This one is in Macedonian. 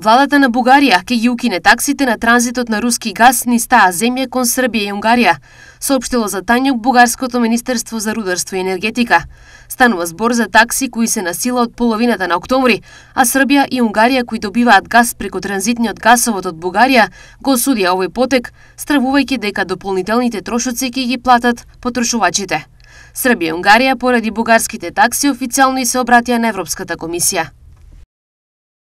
Владата на Бугарија ќе ги укине таксите на транзитот на руски газ низ таа земја кон Србија и Унгарија, соопштило за Тањук Бугарското министерство за рударство и енергетика. Станува збор за такси кои се насила од половината на октомври, а Србија и Унгарија кои добиваат газ преку транзитниот гасовод од Бугарија го осудија овој потек, стравувајќи дека дополнителните трошоци ќе ги платат потрошувачите. Србија и Унгарија поради бугарските такси официјално и се обратија на Европската комисија.